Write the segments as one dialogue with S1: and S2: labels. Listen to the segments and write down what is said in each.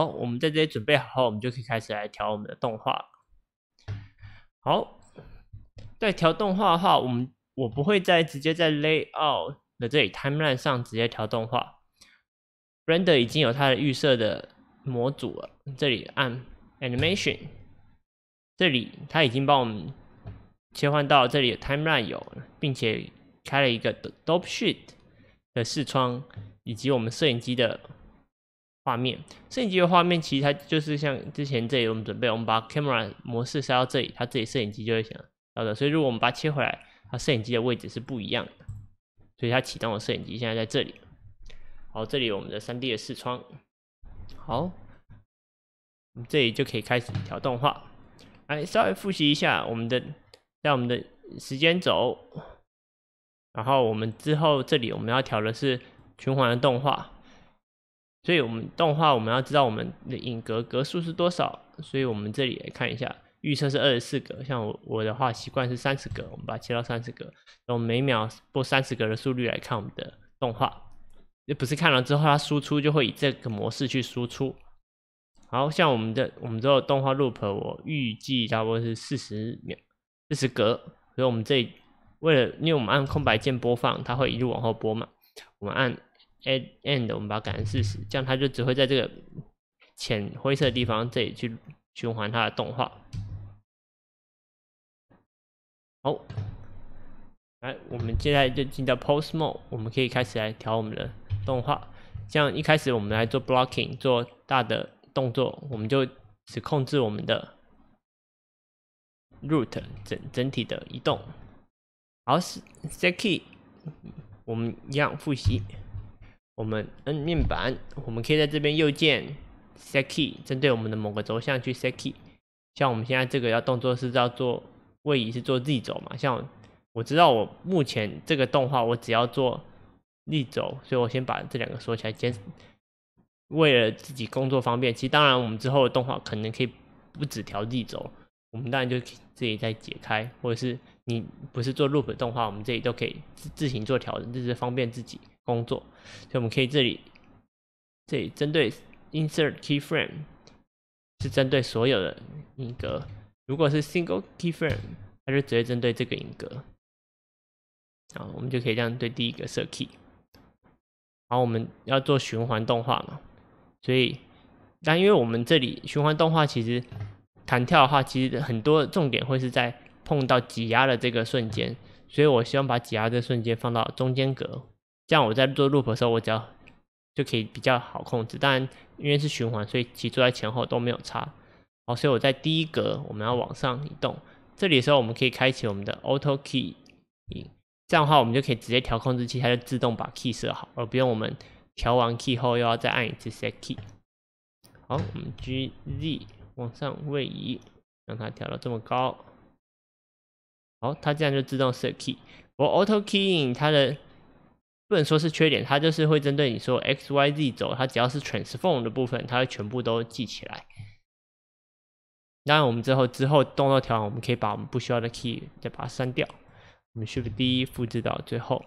S1: 好，我们在这里准备好后，我们就可以开始来调我们的动画。好，在调动画的话，我们我不会再直接在 layout 的这里 timeline 上直接调动画。r e n d e r 已经有它的预设的模组了，这里按 animation，这里它已经帮我们切换到这里的 timeline 有，并且开了一个 dope sheet 的视窗，以及我们摄影机的。画面，摄影机的画面其实它就是像之前这里我们准备，我们把 camera 模式塞到这里，它这里摄影机就会响。好的，所以如果我们把它切回来，它摄影机的位置是不一样的，所以它启动的摄影机现在在这里。好，这里我们的三 D 的视窗，好，我们这里就可以开始调动画。来，稍微复习一下我们的，在我们的时间轴，然后我们之后这里我们要调的是循环的动画。所以我们动画我们要知道我们的影格格数是多少，所以我们这里来看一下，预测是二十四格，像我我的话习惯是三十格，我们把它切到三十然用每秒播三十格的速率来看我们的动画，也不是看了之后它输出就会以这个模式去输出，好像我们的我们这个动画 loop 我预计差不多是四十秒，四十格，所以我们这为了因为我们按空白键播放，它会一路往后播嘛，我们按。at end 我们把它改成四十，这样它就只会在这个浅灰色的地方这里去循环它的动画。好，来，我们现在就进到 post mode，我们可以开始来调我们的动画。这样一开始我们来做 blocking，做大的动作，我们就只控制我们的 root 整整体的移动。好，set key，我们一样复习。我们按面板，我们可以在这边右键 Set Key，针对我们的某个轴向去 Set Key。像我们现在这个要动作是要做位移，是做 Z 轴嘛？像我知道我目前这个动画，我只要做 Z 轴，所以我先把这两个说起来。兼为了自己工作方便，其实当然我们之后的动画可能可以不只调 Z 轴，我们当然就自己再解开，或者是你不是做 Loop 动画，我们这里都可以自自行做调整，这是方便自己。工作，所以我们可以这里这里针对 insert key frame 是针对所有的影格。如果是 single key frame，它就直接针对这个影格。啊，我们就可以这样对第一个设 key。然后我们要做循环动画嘛，所以但因为我们这里循环动画其实弹跳的话，其实很多重点会是在碰到挤压的这个瞬间，所以我希望把挤压的瞬间放到中间格。这样我在做 loop 的时候，我只要就可以比较好控制。当然，因为是循环，所以其实坐在前后都没有差。好，所以我在第一格，我们要往上移动。这里的时候，我们可以开启我们的 auto key 这样的话，我们就可以直接调控制器，它就自动把 key 设好，而不用我们调完 key 后又要再按一次 set key。好，我们 G Z 往上位移，让它调到这么高。好，它这样就自动设 key。我 auto key in 它的。不能说是缺点，它就是会针对你说 XYZ 轴，它只要是 transform 的部分，它会全部都记起来。当然，我们之后之后动作调整，我们可以把我们不需要的 key 再把它删掉。我们 shift 第一复制到最后，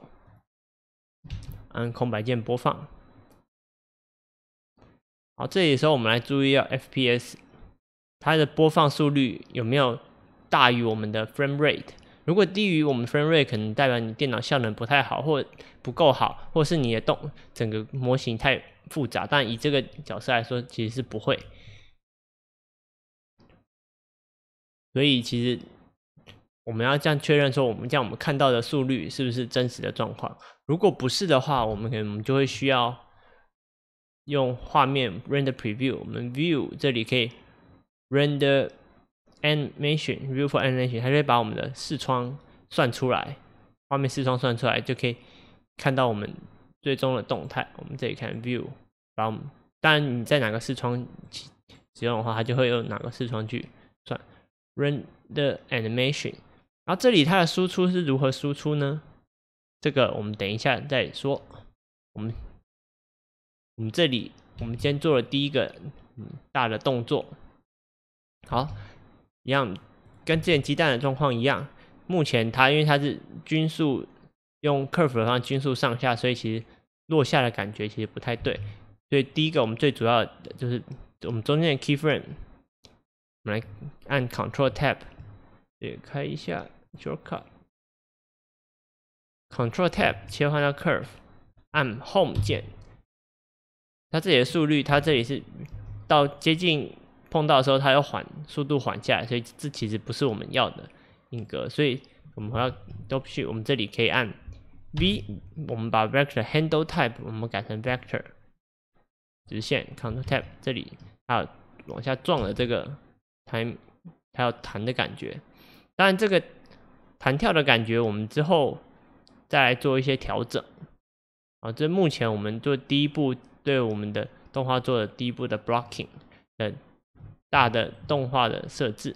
S1: 按空白键播放。好，这里的时候我们来注意要 FPS，它的播放速率有没有大于我们的 frame rate？如果低于我们 rate，可能代表你电脑效能不太好，或不够好，或是你的动整个模型太复杂。但以这个角色来说，其实是不会。所以其实我们要这样确认说，我们这样我们看到的速率是不是真实的状况？如果不是的话，我们可能就会需要用画面 render preview，我们 view 这里可以 render。Animation view for animation，它就会把我们的视窗算出来，画面视窗算出来就可以看到我们最终的动态。我们这里看 view，把我们当然你在哪个视窗使用的话，它就会用哪个视窗去算 render animation。然后这里它的输出是如何输出呢？这个我们等一下再说。我们我们这里我们先做了第一个嗯大的动作，好。一样，跟之前鸡蛋的状况一样。目前它因为它是均速，用 curve 的话均速上下，所以其实落下的感觉其实不太对。所以第一个我们最主要的就是我们中间的 keyframe，我们来按 control tab，点开一下 short cut。control tab 切换到 curve，按 home 键。它这里的速率，它这里是到接近。碰到的时候，它要缓速度缓下来，所以这其实不是我们要的硬格，所以我们要都必须。我们这里可以按 V，我们把 vector handle type 我们改成 vector 直线，Ctrl o n T 这里有往下撞的这个弹，它要弹的感觉。当然，这个弹跳的感觉我们之后再来做一些调整。啊，这目前我们做第一步，对我们的动画做的第一步的 blocking 的。大的动画的设置。